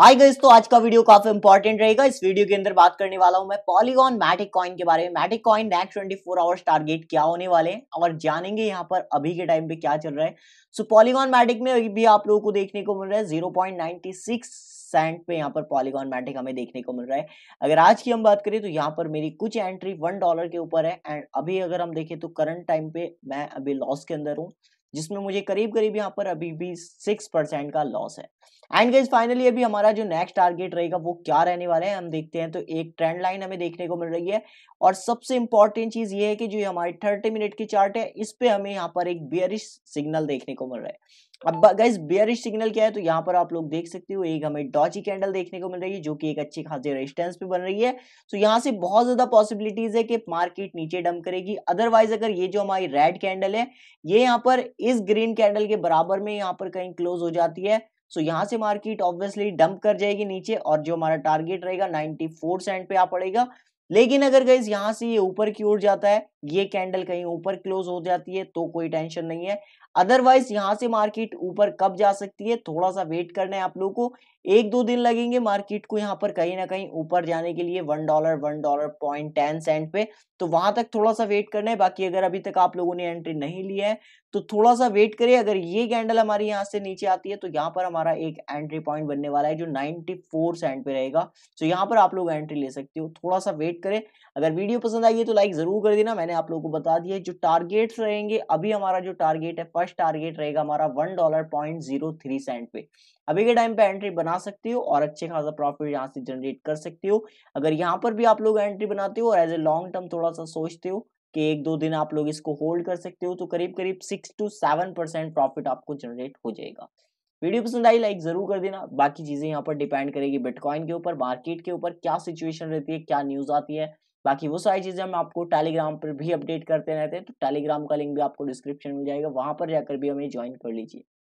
hi guys तो आज का वीडियो काफी इंपॉर्टेंट रहेगा इस वीडियो के अंदर बात करने वाला हूं मैं पॉलीगॉन मैटिक कॉइन के बारे में Matic coin next twenty four hours target क्या होने वाले हैं और जानेंगे यहां पर अभी के टाइम पे क्या चल रहा है सो पॉलीगॉन मैटिक में अभी भी आप लोगों को देखने को मिल रहा है जीरो सेंट पे यहाँ पर पॉलीगॉन मैटिक हमें देखने को मिल रहा है अगर आज की हम बात करें तो यहाँ पर मेरी कुछ एंट्री वन डॉलर के ऊपर है एंड अभी अगर हम देखें तो करंट टाइम पे मैं अभी लॉस के अंदर हूँ जिसमें मुझे करीब करीब यहाँ पर अभी भी सिक्स परसेंट का लॉस है एंड गेज फाइनली अभी हमारा जो नेक्स्ट टारगेट रहेगा वो क्या रहने वाला है हम देखते हैं तो एक ट्रेंड लाइन हमें देखने को मिल रही है और सबसे इंपॉर्टेंट चीज ये है कि जो हमारी थर्टी मिनट की चार्ट है इस पे हमें यहाँ पर एक बियरिश सिग्नल देखने को मिल रहा है अब गाइज बेयरिश सिग्नल क्या है तो यहाँ पर आप लोग देख सकते हो एक हमें डॉची कैंडल देखने को मिल रही है जो कि एक अच्छी खासी रेजिस्टेंस पे बन रही है तो यहाँ से बहुत ज्यादा पॉसिबिलिटीज है कि मार्केट नीचे डम करेगी अदरवाइज अगर ये जो हमारी रेड कैंडल है ये यहाँ पर इस ग्रीन कैंडल के बराबर में यहाँ पर कहीं क्लोज हो जाती है सो यहाँ से मार्केट ऑब्वियसली डंप कर जाएगी नीचे और जो हमारा टारगेट रहेगा नाइनटी सेंट पे आ पड़ेगा लेकिन अगर गाइज यहाँ से ये ऊपर की ओर जाता है ये कैंडल कहीं ऊपर क्लोज हो जाती है तो कोई टेंशन नहीं है अदरवाइज यहां से मार्केट ऊपर कब जा सकती है थोड़ा सा वेट करना है आप लोगों को एक दो दिन लगेंगे मार्केट को यहाँ पर कहीं ना कहीं ऊपर जाने के लिए one dollar one dollar point ten cent पे तो वहां तक थोड़ा सा वेट करना है बाकी अगर अभी तक आप लोगों ने एंट्री नहीं लिया है तो थोड़ा सा वेट करे अगर ये कैंडल हमारी यहाँ से नीचे आती है तो यहाँ पर हमारा एक एंट्री पॉइंट बनने वाला है जो नाइनटी सेंट पे रहेगा तो यहाँ पर आप लोग एंट्री ले सकते हो थोड़ा सा वेट करें अगर वीडियो पसंद आई है तो लाइक जरूर कर देना मैंने मैंने आप लोगों को बता दिया जो टारगेट्स रहेंगे अभी हमारा जो टारगेट है फर्स्ट टारगेट रहेगा हमारा one dollar point zero three cent पे अभी के टाइम पे एंट्री बना सकते हो और अच्छे खासा प्रॉफिट यहाँ से जनरेट कर सकते हो अगर यहाँ पर भी आप लोग एंट्री बनाते हो और एज ए लॉन्ग टर्म थोड़ा सा सोचते हो कि एक दो दिन आप लोग इसको होल्ड कर सकते हो तो करीब करीब सिक्स टू सेवन प्रॉफिट आपको जनरेट हो जाएगा वीडियो पसंद आई लाइक जरूर कर देना बाकी चीज़ें यहाँ पर डिपेंड करेगी बिटकॉइन के ऊपर मार्केट के ऊपर क्या सिचुएशन रहती है क्या न्यूज़ आती है बाकी वो सारी चीज़ें हम आपको टेलीग्राम पर भी अपडेट करते रहते हैं तो टेलीग्राम का लिंक भी आपको डिस्क्रिप्शन मिल जाएगा वहाँ पर जाकर भी हमें ज्वाइन कर लीजिए